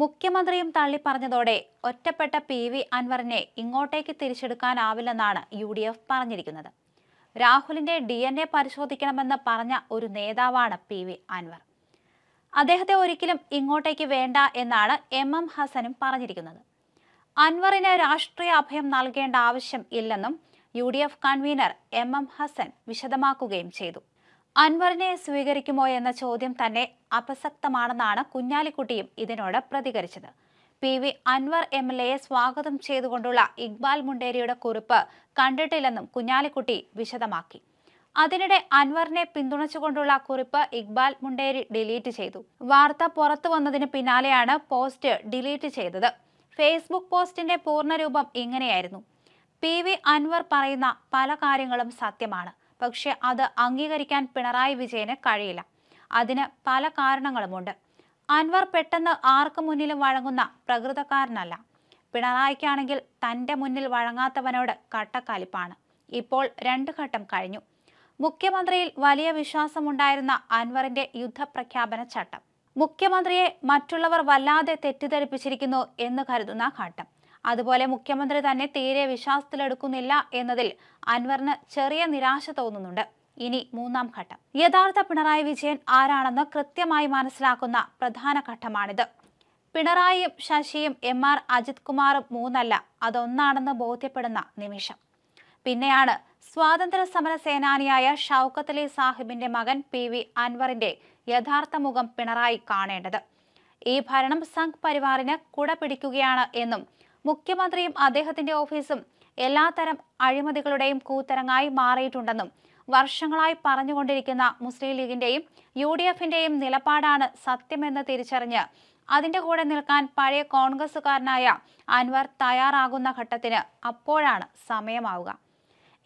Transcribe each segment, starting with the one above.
മുഖ്യമന്ത്രിയും തള്ളിപ്പറഞ്ഞതോടെ ഒറ്റപ്പെട്ട P V അൻവറിനെ ഇങ്ങോട്ടേക്ക് തിരിച്ചെടുക്കാനാവില്ലെന്നാണ് യു ഡി എഫ് പറഞ്ഞിരിക്കുന്നത് രാഹുലിന്റെ ഡി എൻ എ പരിശോധിക്കണമെന്ന് പറഞ്ഞ ഒരു നേതാവാണ് പി വി അൻവർ അദ്ദേഹത്തെ ഒരിക്കലും ഇങ്ങോട്ടേക്ക് വേണ്ട എന്നാണ് എം എം ഹസനും പറഞ്ഞിരിക്കുന്നത് അൻവറിന് രാഷ്ട്രീയ അഭയം നൽകേണ്ട ആവശ്യം ഇല്ലെന്നും U D F convener M M Hassan വിശദമാക്കുകയും ചെയ്തു അൻവറിനെ സ്വീകരിക്കുമോ എന്ന ചോദ്യം തന്നെ അപസക്തമാണെന്നാണ് കുഞ്ഞാലിക്കുട്ടിയും ഇതിനോട് പ്രതികരിച്ചത് P V Anvar M L എയെ സ്വാഗതം ചെയ്തുകൊണ്ടുള്ള ഇക്ബാൽ മുണ്ടേരിയുടെ കുറിപ്പ് കണ്ടിട്ടില്ലെന്നും കുഞ്ഞാലിക്കുട്ടി വിശദമാക്കി അതിനിടെ അൻവറിനെ പിന്തുണച്ചുകൊണ്ടുള്ള കുറിപ്പ് ഇക്ബാൽ മുണ്ടേരി ഡിലീറ്റ് ചെയ്തു വാർത്ത പുറത്തു വന്നതിന് പിന്നാലെയാണ് പോസ്റ്റ് ഡിലീറ്റ് ചെയ്തത് ഫേസ്ബുക്ക് പോസ്റ്റിന്റെ പൂർണ്ണരൂപം ഇങ്ങനെയായിരുന്നു പി വി അൻവർ പറയുന്ന പല കാര്യങ്ങളും സത്യമാണ് പക്ഷേ അത് അംഗീകരിക്കാൻ പിണറായി വിജയന് കഴിയില്ല അതിന് പല കാരണങ്ങളുമുണ്ട് അൻവർ പെട്ടെന്ന് ആർക്ക് മുന്നിലും വഴങ്ങുന്ന പ്രകൃതക്കാരനല്ല പിണറായിക്കാണെങ്കിൽ തൻ്റെ മുന്നിൽ വഴങ്ങാത്തവനോട് കട്ടക്കാലിപ്പാണ് ഇപ്പോൾ രണ്ട് ഘട്ടം കഴിഞ്ഞു മുഖ്യമന്ത്രിയിൽ വലിയ വിശ്വാസമുണ്ടായിരുന്ന അൻവറിന്റെ യുദ്ധപ്രഖ്യാപന ചട്ടം മുഖ്യമന്ത്രിയെ മറ്റുള്ളവർ വല്ലാതെ തെറ്റിദ്ധരിപ്പിച്ചിരിക്കുന്നു എന്ന് കരുതുന്ന ഘട്ടം അതുപോലെ മുഖ്യമന്ത്രി തന്നെ തീരെ വിശ്വാസത്തിലെടുക്കുന്നില്ല എന്നതിൽ അൻവറിന് ചെറിയ നിരാശ തോന്നുന്നുണ്ട് ഇനി മൂന്നാം ഘട്ടം യഥാർത്ഥ പിണറായി വിജയൻ ആരാണെന്ന് കൃത്യമായി മനസ്സിലാക്കുന്ന പ്രധാന ഘട്ടമാണിത് പിണറായിയും ശശിയും എം ആർ അജിത് കുമാറും മൂന്നല്ല അതൊന്നാണെന്ന് ബോധ്യപ്പെടുന്ന നിമിഷം പിന്നെയാണ് സ്വാതന്ത്ര്യ സമര സേനാനിയായ ഷൗക്കത്ത് അലി സാഹിബിന്റെ മകൻ പി വി അൻവറിന്റെ യഥാർത്ഥ മുഖം പിണറായി കാണേണ്ടത് ഈ ഭരണം സംഘ് പരിവാറിന് കുട പിടിക്കുകയാണ് എന്നും മുഖ്യമന്ത്രിയും അദ്ദേഹത്തിന്റെ ഓഫീസും എല്ലാതരം അഴിമതികളുടെയും കൂത്തരങ്ങായി മാറിയിട്ടുണ്ടെന്നും വർഷങ്ങളായി പറഞ്ഞുകൊണ്ടിരിക്കുന്ന മുസ്ലിം ലീഗിന്റെയും യു ഡി എഫിന്റെയും നിലപാടാണ് സത്യമെന്ന് തിരിച്ചറിഞ്ഞ് അതിന്റെ കൂടെ നിൽക്കാൻ പഴയ കോൺഗ്രസുകാരനായ അൻവർ തയ്യാറാകുന്ന ഘട്ടത്തിന് അപ്പോഴാണ് സമയമാവുക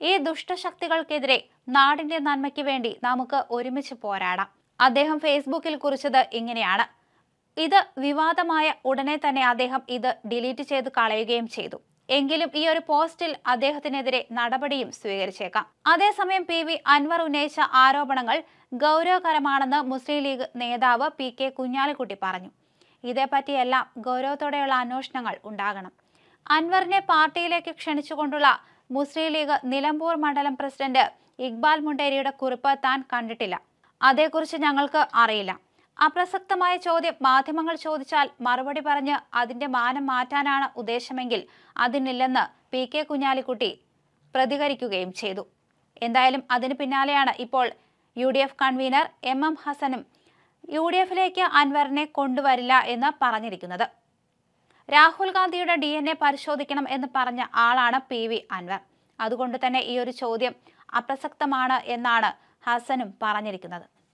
ഈ ദുഷ്ടശക്തികൾക്കെതിരെ നാടിന്റെ നന്മയ്ക്ക് വേണ്ടി നമുക്ക് ഒരുമിച്ച് പോരാടാം അദ്ദേഹം ഫേസ്ബുക്കിൽ കുറിച്ചത് ഇങ്ങനെയാണ് ഇത് വിവാദമായ ഉടനെ തന്നെ അദ്ദേഹം ഇത് ഡിലീറ്റ് ചെയ്ത് കളയുകയും ചെയ്തു എങ്കിലും ഈ ഒരു പോസ്റ്റിൽ അദ്ദേഹത്തിനെതിരെ നടപടിയും സ്വീകരിച്ചേക്കാം അതേസമയം പി വി അൻവർ ഉന്നയിച്ച ആരോപണങ്ങൾ ഗൗരവകരമാണെന്ന് മുസ്ലിം ലീഗ് നേതാവ് പി കെ കുഞ്ഞാലിക്കുട്ടി പറഞ്ഞു ഇതേപ്പറ്റിയെല്ലാം ഗൗരവത്തോടെയുള്ള അന്വേഷണങ്ങൾ ഉണ്ടാകണം അൻവറിനെ പാർട്ടിയിലേക്ക് ക്ഷണിച്ചുകൊണ്ടുള്ള മുസ്ലിം ലീഗ് നിലമ്പൂർ മണ്ഡലം പ്രസിഡന്റ് ഇക്ബാൽ മുണ്ടേരിയുടെ കുറിപ്പ് താൻ കണ്ടിട്ടില്ല അതേക്കുറിച്ച് ഞങ്ങൾക്ക് അറിയില്ല അപ്രസക്തമായ ചോദ്യം മാധ്യമങ്ങൾ ചോദിച്ചാൽ മറുപടി പറഞ്ഞ് അതിന്റെ മാനം മാറ്റാനാണ് ഉദ്ദേശമെങ്കിൽ അതിനില്ലെന്ന് പി കെ കുഞ്ഞാലിക്കുട്ടി പ്രതികരിക്കുകയും ചെയ്തു എന്തായാലും അതിന് പിന്നാലെയാണ് ഇപ്പോൾ U D F convener M M ഹസനും യു ഡി എഫിലേക്ക് അൻവറിനെ കൊണ്ടുവരില്ല എന്ന് പറഞ്ഞിരിക്കുന്നത് രാഹുൽ ഗാന്ധിയുടെ ഡി എൻ എ പരിശോധിക്കണം എന്ന് പറഞ്ഞ ആളാണ് പി വി അൻവർ അതുകൊണ്ട് തന്നെ ഈ ഒരു ചോദ്യം അപ്രസക്തമാണ് എന്നാണ് ഹസനും പറഞ്ഞിരിക്കുന്നത്